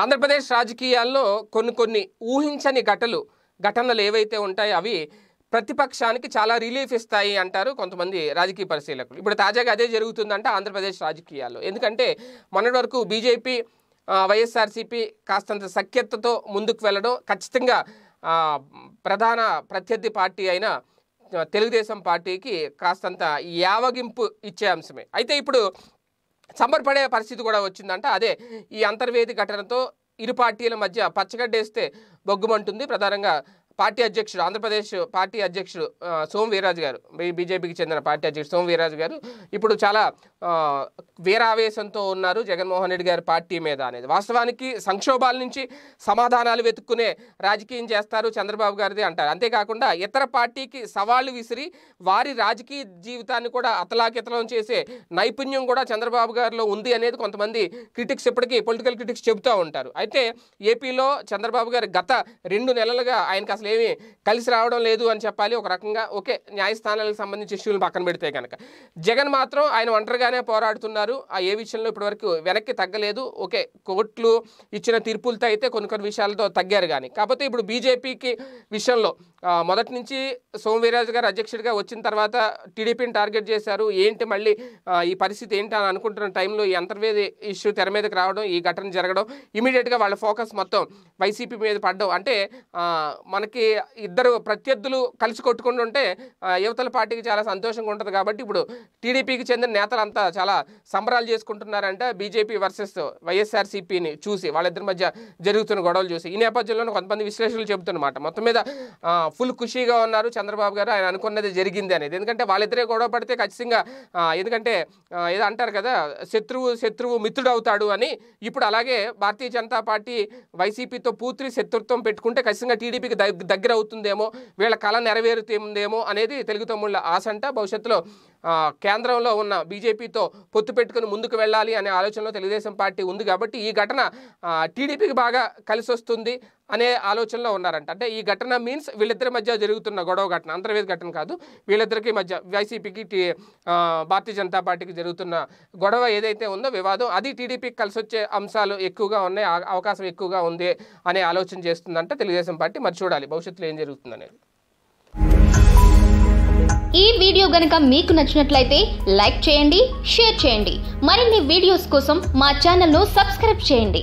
ఆంధ్రప్రదేశ్ రాజకీయాల్లో కొన్ని కొన్ని ఊహించని ఘటలు ఘటనలు ఏవైతే ఉంటాయో అవి ప్రతిపక్షానికి చాలా రిలీఫ్ ఇస్తాయి అంటారు కొంతమంది రాజకీయ పరిశీలకులు ఇప్పుడు తాజాగా అదే జరుగుతుందంటే ఆంధ్రప్రదేశ్ రాజకీయాల్లో ఎందుకంటే మొన్నటి వరకు బీజేపీ వైఎస్ఆర్సీపీ కాస్తంత సఖ్యతతో ముందుకు వెళ్ళడం ఖచ్చితంగా ప్రధాన ప్రత్యర్థి పార్టీ అయిన తెలుగుదేశం పార్టీకి కాస్తంత యావగింపు ఇచ్చే అంశమే అయితే ఇప్పుడు సంబరపడే పరిస్థితి కూడా వచ్చిందంట అదే ఈ అంతర్వేది ఘటనతో ఇరు పార్టీల మధ్య పచ్చగడ్డేస్తే బొగ్గుమంటుంది ప్రధానంగా పార్టీ అధ్యక్షుడు ఆంధ్రప్రదేశ్ పార్టీ అధ్యక్షుడు సోమ్ వీరాజు గారు బీజేపీకి చెందిన పార్టీ అధ్యక్షుడు సోమ్ వీరాజు గారు ఇప్పుడు చాలా వీరావేశంతో ఉన్నారు జగన్మోహన్ రెడ్డి గారి పార్టీ మీద అనేది వాస్తవానికి సంక్షోభాల నుంచి సమాధానాలు వెతుక్కునే రాజకీయం చేస్తారు చంద్రబాబు గారిది అంటారు అంతేకాకుండా ఇతర పార్టీకి సవాళ్లు విసిరి వారి రాజకీయ జీవితాన్ని కూడా అతలాకితలం చేసే నైపుణ్యం కూడా చంద్రబాబు గారిలో ఉంది అనేది కొంతమంది క్రిటిక్స్ ఇప్పటికీ పొలిటికల్ క్రిటిక్స్ చెబుతూ ఉంటారు అయితే ఏపీలో చంద్రబాబు గారు గత రెండు నెలలుగా ఆయనకు అసలు ఏమి కలిసి రావడం లేదు అని చెప్పాలి ఒక రకంగా ఓకే న్యాయస్థానాలకు సంబంధించి ఇష్యూలు పక్కన పెడితే కనుక జగన్ మాత్రం ఆయన ఒంటరిగానే పోరాడుతున్నారు ఆ ఏ విషయంలో ఇప్పటివరకు వెనక్కి తగ్గలేదు ఓకే కోర్టులు ఇచ్చిన తీర్పులతో అయితే కొన్ని కొన్ని విషయాలతో తగ్గారు కానీ కాకపోతే ఇప్పుడు బీజేపీకి విషయంలో మొదటి నుంచి సోమవీరాజు గారు అధ్యక్షుడిగా వచ్చిన తర్వాత టీడీపీని టార్గెట్ చేశారు ఏంటి మళ్ళీ ఈ పరిస్థితి ఏంటి అని అనుకుంటున్న టైంలో ఈ అంతర్వేది ఇష్యూ తెర మీదకి రావడం ఈ ఘటన జరగడం ఇమీడియట్గా వాళ్ళ ఫోకస్ మొత్తం వైసీపీ మీద పడడం అంటే మనకి మనకి ఇద్దరు ప్రత్యర్థులు కలిసి కొట్టుకుంటూ ఉంటే యువతల పార్టీకి చాలా సంతోషంగా ఉంటుంది కాబట్టి ఇప్పుడు టీడీపీకి చెందిన నేతలంతా చాలా సంబరాలు చేసుకుంటున్నారంట బీజేపీ వర్సెస్ వైఎస్ఆర్సీపీని చూసి వాళ్ళిద్దరి మధ్య జరుగుతున్న గొడవలు చూసి ఈ నేపథ్యంలోనే కొంతమంది విశ్లేషకులు చెబుతున్నమాట మొత్తం మీద ఫుల్ ఖుషీగా ఉన్నారు చంద్రబాబు గారు ఆయన అనుకున్నది జరిగింది అనేది ఎందుకంటే వాళ్ళిద్దరే గొడవ పడితే ఖచ్చితంగా ఎందుకంటే ఏదో అంటారు కదా శత్రువు శత్రువు మిత్రుడు అవుతాడు అని ఇప్పుడు అలాగే భారతీయ జనతా పార్టీ వైసీపీతో పూర్తి శత్రుత్వం పెట్టుకుంటే ఖచ్చితంగా టీడీపీకి దగ్గర అవుతుందేమో వీళ్ళ కళ నెరవేరుతుందేమో అనేది తెలుగు తమ్ముళ్ళ ఆశ అంట భవిష్యత్తులో కేంద్రంలో ఉన్న బీజేపీతో పొత్తు పెట్టుకుని ముందుకు వెళ్ళాలి అనే ఆలోచనలో తెలుగుదేశం పార్టీ ఉంది కాబట్టి ఈ ఘటన టీడీపీకి బాగా కలిసి వస్తుంది అనే ఆలోచనలో ఉన్నారంట అంటే ఈ ఘటన మీన్స్ వీళ్ళిద్దరి మధ్య జరుగుతున్న గొడవ ఘటన అంతర్వేది ఘటన కాదు వీళ్ళిద్దరికి మధ్య వైసీపీకి టీ భారతీయ జనతా పార్టీకి జరుగుతున్న గొడవ ఏదైతే ఉందో వివాదం అది టీడీపీకి కలిసి వచ్చే అంశాలు ఎక్కువగా ఉన్నాయి అవకాశం ఎక్కువగా ఉంది అనే ఆలోచన చేస్తుందంట తెలుగుదేశం పార్టీ మరి చూడాలి భవిష్యత్తులో ఏం జరుగుతుంది అనేది ఈ వీడియో గనక మీకు నచ్చినట్లయితే లైక్ చేయండి షేర్ చేయండి మరిన్ని వీడియోస్ కోసం మా ఛానల్ను సబ్స్క్రైబ్ చేయండి